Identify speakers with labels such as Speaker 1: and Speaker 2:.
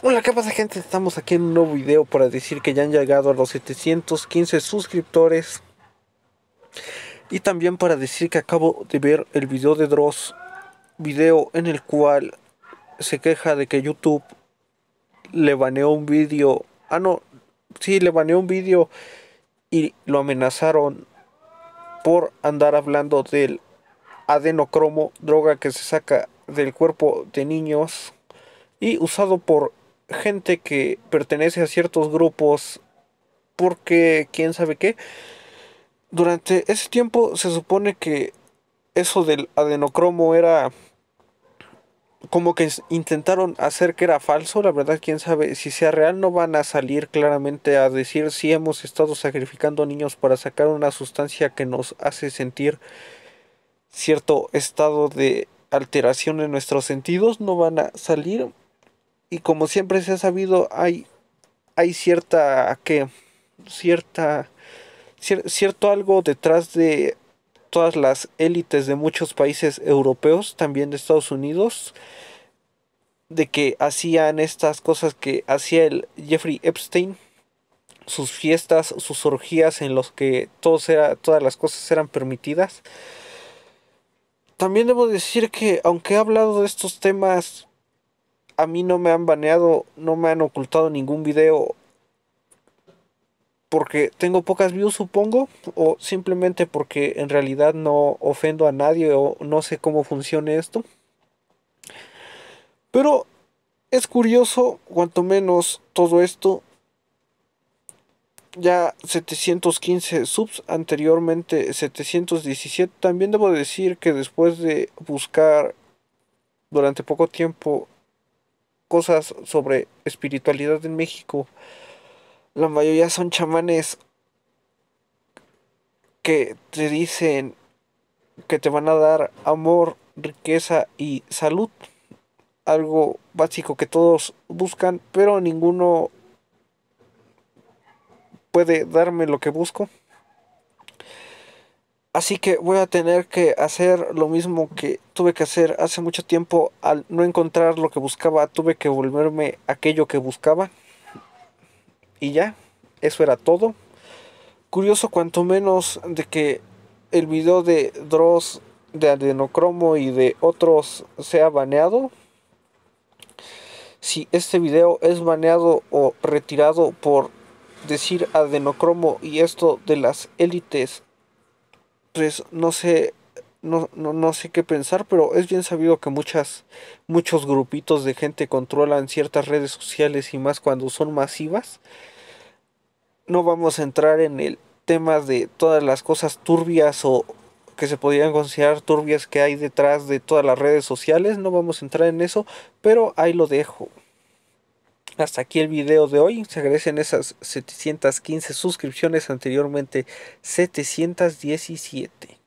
Speaker 1: Hola, ¿qué pasa gente? Estamos aquí en un nuevo video para decir que ya han llegado a los 715 suscriptores. Y también para decir que acabo de ver el video de Dross, video en el cual se queja de que YouTube le baneó un video. Ah, no, sí, le baneó un video y lo amenazaron por andar hablando del adenocromo, droga que se saca del cuerpo de niños y usado por gente que pertenece a ciertos grupos porque quién sabe qué. Durante ese tiempo se supone que eso del adenocromo era como que intentaron hacer que era falso, la verdad quién sabe si sea real no van a salir claramente a decir si hemos estado sacrificando niños para sacar una sustancia que nos hace sentir cierto estado de alteración en nuestros sentidos, no van a salir y como siempre se ha sabido, hay, hay cierta, que Cierta, cierto algo detrás de todas las élites de muchos países europeos, también de Estados Unidos, de que hacían estas cosas que hacía el Jeffrey Epstein, sus fiestas, sus orgías en los que todas las cosas eran permitidas. También debo decir que aunque he hablado de estos temas a mí no me han baneado, no me han ocultado ningún video porque tengo pocas views supongo o simplemente porque en realidad no ofendo a nadie o no sé cómo funciona esto. Pero es curioso, cuanto menos todo esto. Ya 715 subs, anteriormente 717. También debo decir que después de buscar durante poco tiempo cosas sobre espiritualidad en México. La mayoría son chamanes que te dicen que te van a dar amor, riqueza y salud. Algo básico que todos buscan, pero ninguno puede darme lo que busco. Así que voy a tener que hacer lo mismo que tuve que hacer hace mucho tiempo al no encontrar lo que buscaba, tuve que volverme aquello que buscaba. Y ya, eso era todo. Curioso cuanto menos de que el video de Dross, de Adenocromo y de otros sea baneado. Si este video es baneado o retirado por decir Adenocromo y esto de las élites pues, no sé, no, sé qué pensar, pero es bien sabido que muchas, muchos grupitos de gente controlan ciertas redes sociales y más cuando son masivas. No vamos a entrar en el tema de todas las cosas turbias o que se podrían considerar turbias que hay detrás de todas las redes sociales. No vamos a entrar en eso, pero ahí lo dejo. Hasta aquí el video de hoy. Se agradecen esas 715 suscripciones, anteriormente 717.